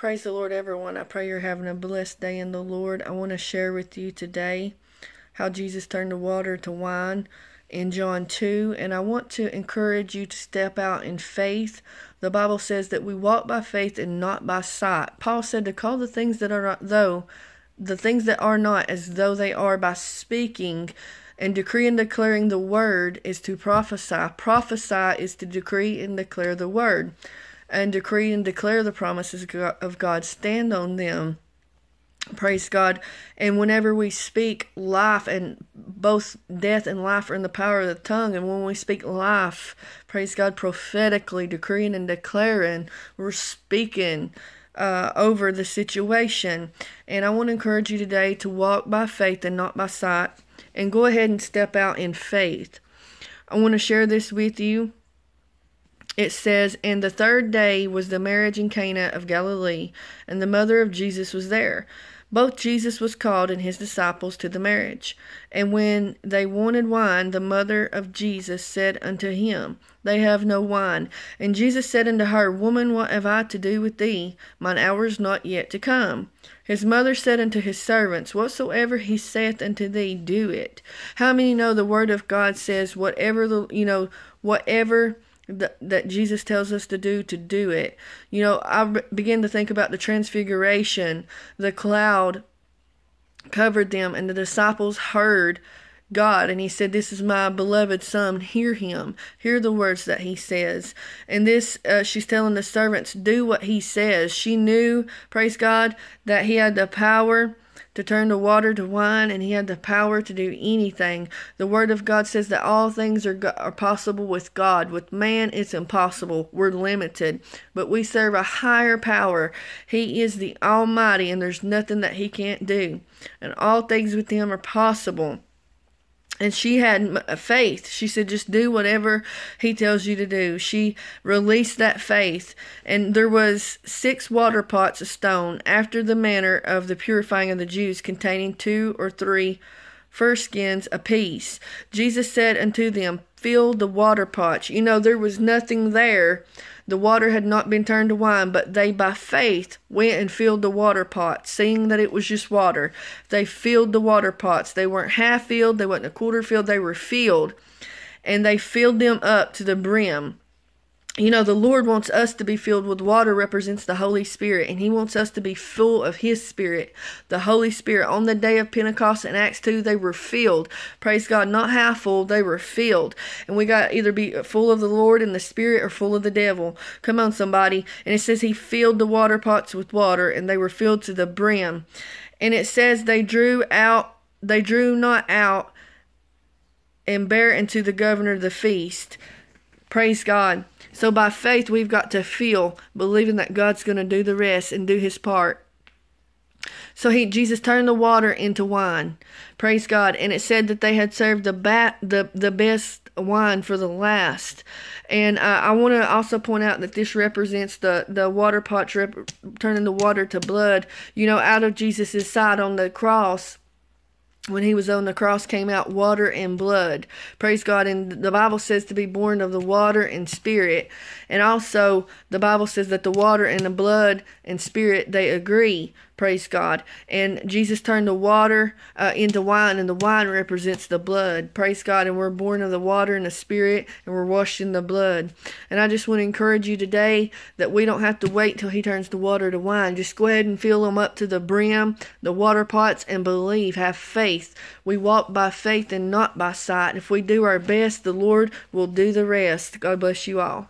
Praise the Lord, everyone. I pray you're having a blessed day in the Lord. I want to share with you today how Jesus turned the water to wine in John 2. And I want to encourage you to step out in faith. The Bible says that we walk by faith and not by sight. Paul said to call the things that are not, though, the things that are not as though they are by speaking and decree and declaring the word is to prophesy. Prophesy is to decree and declare the word and decree and declare the promises of God, stand on them. Praise God. And whenever we speak life, and both death and life are in the power of the tongue, and when we speak life, praise God, prophetically decreeing and declaring, we're speaking. Uh, over the situation. And I want to encourage you today to walk by faith and not by sight, and go ahead and step out in faith. I want to share this with you it says, And the third day was the marriage in Cana of Galilee, and the mother of Jesus was there. Both Jesus was called and his disciples to the marriage. And when they wanted wine, the mother of Jesus said unto him, They have no wine. And Jesus said unto her, Woman, what have I to do with thee? Mine hour is not yet to come. His mother said unto his servants, Whatsoever he saith unto thee, do it. How many know the word of God says, Whatever the, you know, whatever that, that Jesus tells us to do, to do it. You know, I begin to think about the transfiguration. The cloud covered them, and the disciples heard God, and he said, This is my beloved son, hear him, hear the words that he says. And this, uh, she's telling the servants, Do what he says. She knew, praise God, that he had the power to turn the water to wine, and he had the power to do anything. The Word of God says that all things are, are possible with God. With man, it's impossible. We're limited. But we serve a higher power. He is the Almighty, and there's nothing that he can't do. And all things with him are possible and she had faith. She said, just do whatever he tells you to do. She released that faith. And there was six water pots of stone after the manner of the purifying of the Jews containing two or three fur skins apiece. Jesus said unto them, filled the water pots. You know, there was nothing there. The water had not been turned to wine, but they by faith went and filled the water pots, seeing that it was just water. They filled the water pots. They weren't half filled, they weren't a quarter filled, they were filled. And they filled them up to the brim you know, the Lord wants us to be filled with water, represents the Holy Spirit, and He wants us to be full of His Spirit, the Holy Spirit. On the day of Pentecost in Acts 2, they were filled. Praise God, not half full, they were filled. And we got either be full of the Lord and the Spirit or full of the devil. Come on, somebody. And it says He filled the water pots with water, and they were filled to the brim. And it says they drew out, they drew not out, and bare unto the governor the feast. Praise God. So by faith, we've got to feel, believing that God's going to do the rest and do his part. So he Jesus turned the water into wine. Praise God. And it said that they had served the bat the, the best wine for the last. And uh, I want to also point out that this represents the, the water pots turning the water to blood. You know, out of Jesus's side on the cross, when he was on the cross came out water and blood. Praise God. And the Bible says to be born of the water and spirit. And also, the Bible says that the water and the blood and spirit, they agree. Praise God. And Jesus turned the water uh, into wine, and the wine represents the blood. Praise God. And we're born of the water and the Spirit, and we're washed in the blood. And I just want to encourage you today that we don't have to wait till He turns the water to wine. Just go ahead and fill them up to the brim, the water pots, and believe. Have faith. We walk by faith and not by sight. If we do our best, the Lord will do the rest. God bless you all.